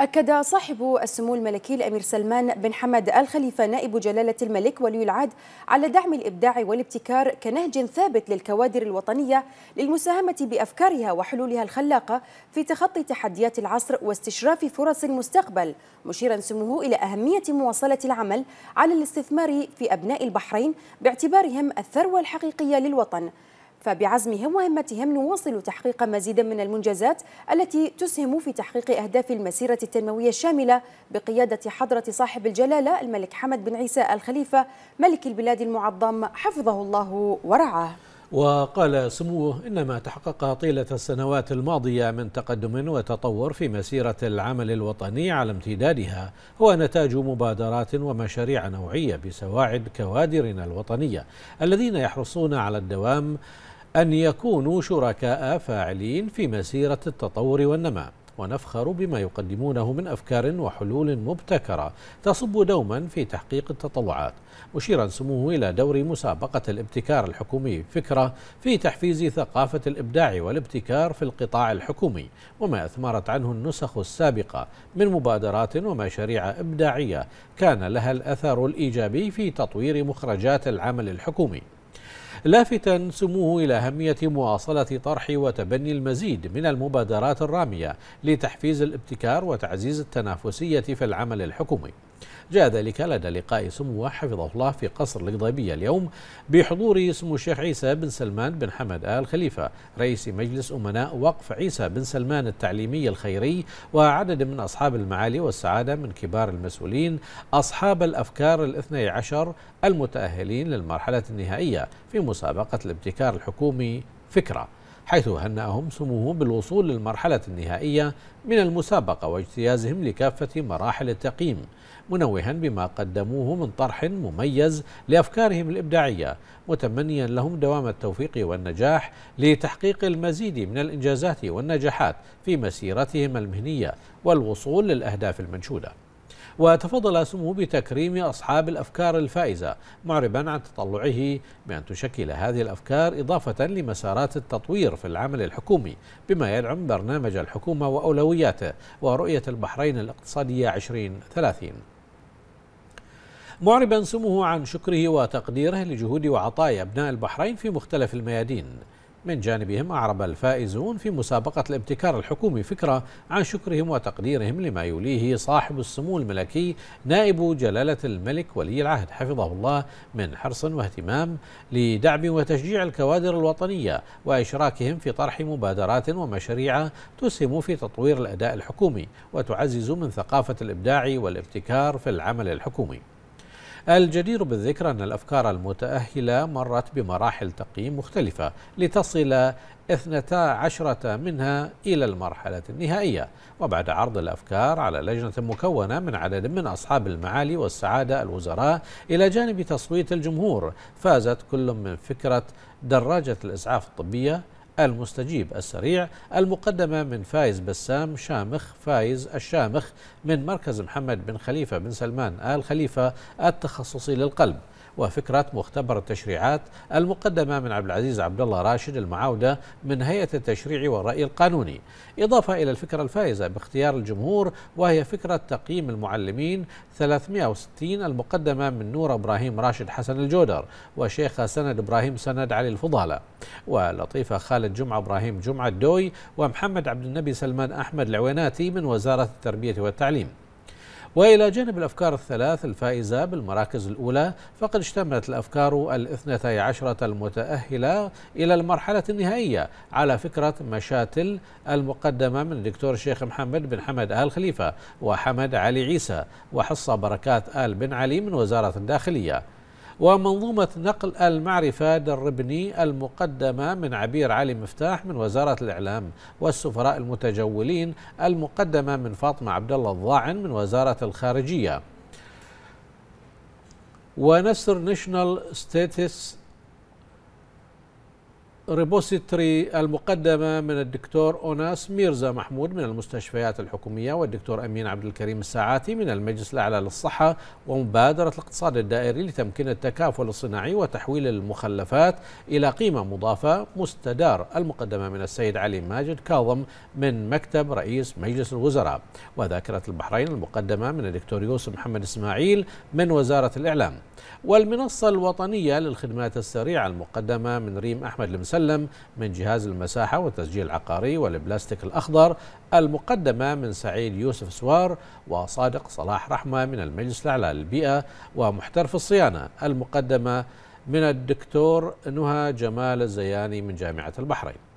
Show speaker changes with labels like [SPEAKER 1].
[SPEAKER 1] أكد صاحب السمو الملكي الأمير سلمان بن حمد الخليفة نائب جلالة الملك ولي العهد على دعم الإبداع والابتكار كنهج ثابت للكوادر الوطنية للمساهمة بأفكارها وحلولها الخلاقة في تخطي تحديات العصر واستشراف فرص المستقبل مشيرا سموه إلى أهمية مواصلة العمل على الاستثمار في أبناء البحرين باعتبارهم الثروة الحقيقية للوطن فبعزمهم وهمتهم نواصل تحقيق مزيد من المنجزات التي تسهم في تحقيق أهداف المسيرة التنموية الشاملة بقيادة حضرة صاحب الجلالة الملك حمد بن عيسى الخليفة ملك البلاد المعظم حفظه الله ورعاه
[SPEAKER 2] وقال سموه إن ما تحقق طيلة السنوات الماضية من تقدم وتطور في مسيرة العمل الوطني على امتدادها هو نتاج مبادرات ومشاريع نوعية بسواعد كوادرنا الوطنية الذين يحرصون على الدوام أن يكونوا شركاء فاعلين في مسيرة التطور والنماء ونفخر بما يقدمونه من أفكار وحلول مبتكرة تصب دوما في تحقيق التطوعات مشيرا سموه إلى دور مسابقة الابتكار الحكومي فكرة في تحفيز ثقافة الإبداع والابتكار في القطاع الحكومي وما أثمرت عنه النسخ السابقة من مبادرات ومشاريع إبداعية كان لها الأثر الإيجابي في تطوير مخرجات العمل الحكومي لافتا سموه إلى أهمية مواصلة طرح وتبني المزيد من المبادرات الرامية لتحفيز الابتكار وتعزيز التنافسية في العمل الحكومي جاء ذلك لدى لقاء سموه حفظه الله في قصر القضيبية اليوم بحضور سمو الشيخ عيسى بن سلمان بن حمد آل خليفة رئيس مجلس أمناء وقف عيسى بن سلمان التعليمي الخيري وعدد من أصحاب المعالي والسعادة من كبار المسؤولين أصحاب الأفكار الاثني عشر المتأهلين للمرحلة النهائية في مسابقة الابتكار الحكومي فكرة حيث هنأهم سموه بالوصول للمرحلة النهائية من المسابقة واجتيازهم لكافة مراحل التقييم منوها بما قدموه من طرح مميز لأفكارهم الإبداعية متمنيا لهم دوام التوفيق والنجاح لتحقيق المزيد من الإنجازات والنجاحات في مسيرتهم المهنية والوصول للأهداف المنشودة وتفضل سموه بتكريم أصحاب الأفكار الفائزة معربا عن تطلعه بأن تشكل هذه الأفكار إضافة لمسارات التطوير في العمل الحكومي بما يدعم برنامج الحكومة وأولوياته ورؤية البحرين الاقتصادية 2030 معربا سموه عن شكره وتقديره لجهود وعطايا أبناء البحرين في مختلف الميادين من جانبهم أعرب الفائزون في مسابقة الابتكار الحكومي فكرة عن شكرهم وتقديرهم لما يوليه صاحب السمو الملكي نائب جلالة الملك ولي العهد حفظه الله من حرص واهتمام لدعم وتشجيع الكوادر الوطنية وإشراكهم في طرح مبادرات ومشاريع تسهم في تطوير الأداء الحكومي وتعزز من ثقافة الإبداع والابتكار في العمل الحكومي الجدير بالذكر أن الأفكار المتأهلة مرت بمراحل تقييم مختلفة لتصل 12 منها إلى المرحلة النهائية وبعد عرض الأفكار على لجنة مكونة من عدد من أصحاب المعالي والسعادة الوزراء إلى جانب تصويت الجمهور فازت كل من فكرة دراجة الإسعاف الطبية المستجيب السريع المقدمة من فايز بسام شامخ فايز الشامخ من مركز محمد بن خليفة بن سلمان آل خليفة التخصصي للقلب وفكرة مختبر التشريعات المقدمة من عبد العزيز عبد الله راشد المعاودة من هيئة التشريع والرأي القانوني إضافة إلى الفكرة الفائزة باختيار الجمهور وهي فكرة تقييم المعلمين 360 المقدمة من نور إبراهيم راشد حسن الجودر وشيخ سند إبراهيم سند علي الفضالة ولطيفة خالد جمعة إبراهيم جمعة الدوي ومحمد عبد النبي سلمان أحمد العويناتي من وزارة التربية والتعليم وإلى جانب الأفكار الثلاث الفائزة بالمراكز الأولى فقد اشتملت الأفكار الاثنتي عشرة المتأهلة إلى المرحلة النهائية على فكرة مشاتل المقدمة من الدكتور الشيخ محمد بن حمد آل خليفة وحمد علي عيسى وحصة بركات آل بن علي من وزارة الداخلية ومنظومة نقل المعرفة دربني المقدمة من عبير علي مفتاح من وزارة الإعلام والسفراء المتجولين المقدمة من فاطمة عبد الله الضاعن من وزارة الخارجية ونسر ناشونال ستيتس ريبوستري المقدمة من الدكتور أوناس ميرزا محمود من المستشفيات الحكومية والدكتور أمين عبد الكريم الساعاتي من المجلس الأعلى للصحة ومبادرة الاقتصاد الدائري لتمكين التكافل الصناعي وتحويل المخلفات إلى قيمة مضافة مستدار المقدمة من السيد علي ماجد كاظم من مكتب رئيس مجلس الوزراء وذاكرة البحرين المقدمة من الدكتور يوسف محمد إسماعيل من وزارة الإعلام والمنصة الوطنية للخدمات السريعة المقدمة من ريم أحمد المسلم وسلم من جهاز المساحة والتسجيل العقاري والبلاستيك الأخضر المقدمة من سعيد يوسف سوار وصادق صلاح رحمة من المجلس الأعلى للبيئة ومحترف الصيانة المقدمة من الدكتور نهى جمال الزياني من جامعة البحرين